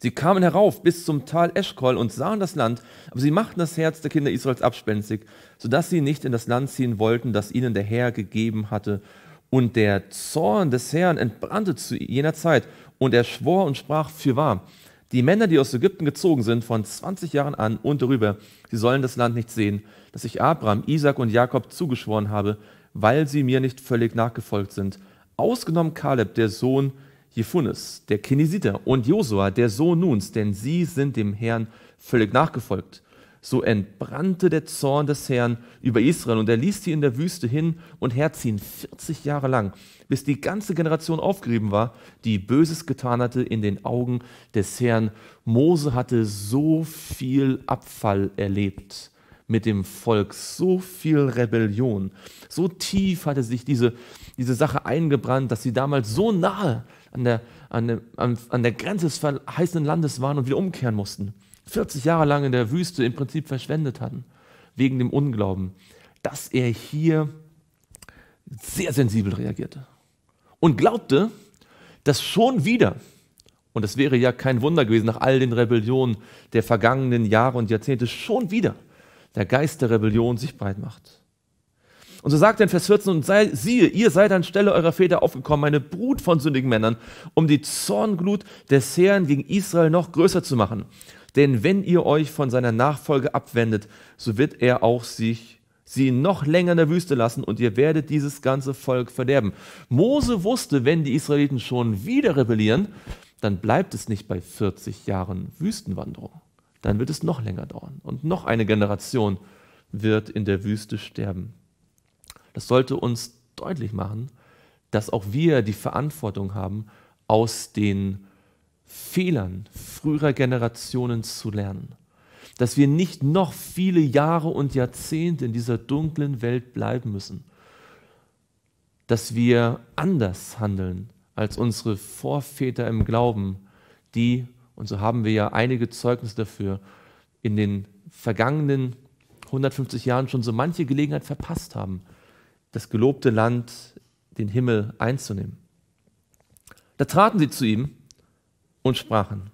Sie kamen herauf bis zum Tal Eschkol und sahen das Land, aber sie machten das Herz der Kinder Israels abspenstig, sodass sie nicht in das Land ziehen wollten, das ihnen der Herr gegeben hatte. Und der Zorn des Herrn entbrannte zu jener Zeit, und er schwor und sprach fürwahr, die Männer, die aus Ägypten gezogen sind, von 20 Jahren an und darüber, sie sollen das Land nicht sehen, das ich Abraham, Isaac und Jakob zugeschworen habe, weil sie mir nicht völlig nachgefolgt sind. Ausgenommen Kaleb, der Sohn Jefunes, der Kenisiter, und Josua, der Sohn Nuns, denn sie sind dem Herrn völlig nachgefolgt. So entbrannte der Zorn des Herrn über Israel und er ließ sie in der Wüste hin und herziehen 40 Jahre lang, bis die ganze Generation aufgerieben war, die Böses getan hatte in den Augen des Herrn. Mose hatte so viel Abfall erlebt mit dem Volk, so viel Rebellion. So tief hatte sich diese, diese Sache eingebrannt, dass sie damals so nahe an der, an, der, an der Grenze des verheißenen Landes waren und wieder umkehren mussten. 40 Jahre lang in der Wüste im Prinzip verschwendet hatten, wegen dem Unglauben, dass er hier sehr sensibel reagierte und glaubte, dass schon wieder, und es wäre ja kein Wunder gewesen nach all den Rebellionen der vergangenen Jahre und Jahrzehnte, schon wieder der Geist der Rebellion sich breit macht. Und so sagt er in Vers 14, und sei, siehe, ihr seid anstelle eurer Väter aufgekommen, eine Brut von sündigen Männern, um die Zornglut des Herrn gegen Israel noch größer zu machen. Denn wenn ihr euch von seiner Nachfolge abwendet, so wird er auch sich, sie noch länger in der Wüste lassen und ihr werdet dieses ganze Volk verderben. Mose wusste, wenn die Israeliten schon wieder rebellieren, dann bleibt es nicht bei 40 Jahren Wüstenwanderung dann wird es noch länger dauern und noch eine Generation wird in der Wüste sterben. Das sollte uns deutlich machen, dass auch wir die Verantwortung haben, aus den Fehlern früherer Generationen zu lernen. Dass wir nicht noch viele Jahre und Jahrzehnte in dieser dunklen Welt bleiben müssen. Dass wir anders handeln als unsere Vorväter im Glauben, die und so haben wir ja einige Zeugnisse dafür in den vergangenen 150 Jahren schon so manche Gelegenheit verpasst haben, das gelobte Land, den Himmel einzunehmen. Da traten sie zu ihm und sprachen,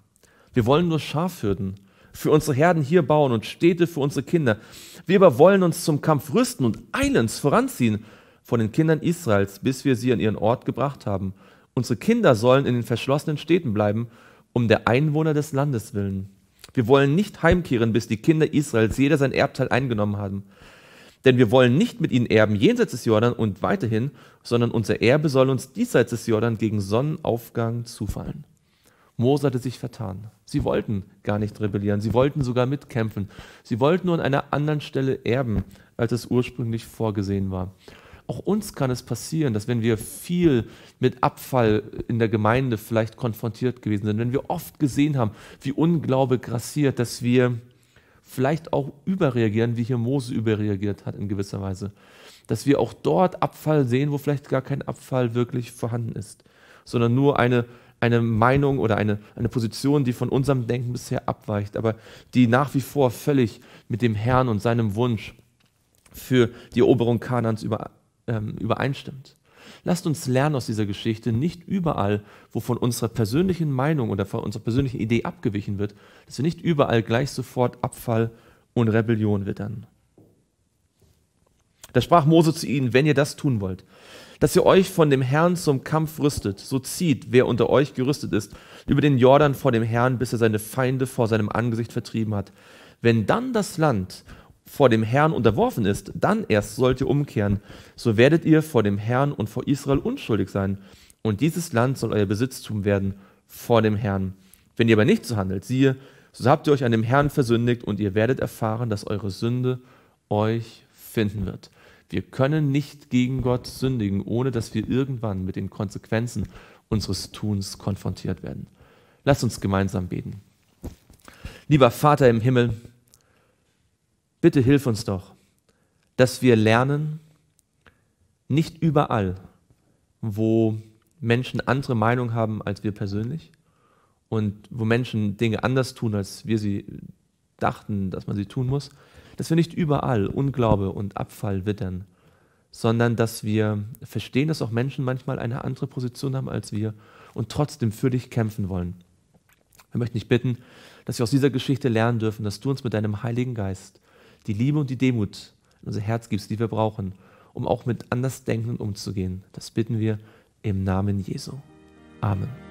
wir wollen nur Schafhürden für unsere Herden hier bauen und Städte für unsere Kinder. Wir aber wollen uns zum Kampf rüsten und eilends voranziehen von den Kindern Israels, bis wir sie an ihren Ort gebracht haben. Unsere Kinder sollen in den verschlossenen Städten bleiben um der Einwohner des Landes willen. Wir wollen nicht heimkehren, bis die Kinder Israels jeder sein Erbteil eingenommen haben. Denn wir wollen nicht mit ihnen erben jenseits des Jordan und weiterhin, sondern unser Erbe soll uns diesseits des Jordan gegen Sonnenaufgang zufallen. Mose hatte sich vertan. Sie wollten gar nicht rebellieren, sie wollten sogar mitkämpfen. Sie wollten nur an einer anderen Stelle erben, als es ursprünglich vorgesehen war. Auch uns kann es passieren, dass wenn wir viel mit Abfall in der Gemeinde vielleicht konfrontiert gewesen sind, wenn wir oft gesehen haben, wie Unglaube grassiert, dass wir vielleicht auch überreagieren, wie hier Mose überreagiert hat in gewisser Weise. Dass wir auch dort Abfall sehen, wo vielleicht gar kein Abfall wirklich vorhanden ist, sondern nur eine, eine Meinung oder eine, eine Position, die von unserem Denken bisher abweicht, aber die nach wie vor völlig mit dem Herrn und seinem Wunsch für die Eroberung Kanans über, ähm, übereinstimmt. Lasst uns lernen aus dieser Geschichte, nicht überall, wo von unserer persönlichen Meinung oder von unserer persönlichen Idee abgewichen wird, dass wir nicht überall gleich sofort Abfall und Rebellion wittern. Da sprach Mose zu ihnen, wenn ihr das tun wollt, dass ihr euch von dem Herrn zum Kampf rüstet, so zieht, wer unter euch gerüstet ist, über den Jordan vor dem Herrn, bis er seine Feinde vor seinem Angesicht vertrieben hat. Wenn dann das Land, vor dem Herrn unterworfen ist, dann erst sollt ihr umkehren. So werdet ihr vor dem Herrn und vor Israel unschuldig sein. Und dieses Land soll euer Besitztum werden vor dem Herrn. Wenn ihr aber nicht so handelt, siehe, so habt ihr euch an dem Herrn versündigt und ihr werdet erfahren, dass eure Sünde euch finden wird. Wir können nicht gegen Gott sündigen, ohne dass wir irgendwann mit den Konsequenzen unseres Tuns konfrontiert werden. Lasst uns gemeinsam beten. Lieber Vater im Himmel, Bitte hilf uns doch, dass wir lernen, nicht überall, wo Menschen andere Meinung haben als wir persönlich und wo Menschen Dinge anders tun, als wir sie dachten, dass man sie tun muss, dass wir nicht überall Unglaube und Abfall wittern, sondern dass wir verstehen, dass auch Menschen manchmal eine andere Position haben als wir und trotzdem für dich kämpfen wollen. Wir möchten dich bitten, dass wir aus dieser Geschichte lernen dürfen, dass du uns mit deinem Heiligen Geist die Liebe und die Demut in unser Herz gibst, die wir brauchen, um auch mit Andersdenken umzugehen. Das bitten wir im Namen Jesu. Amen.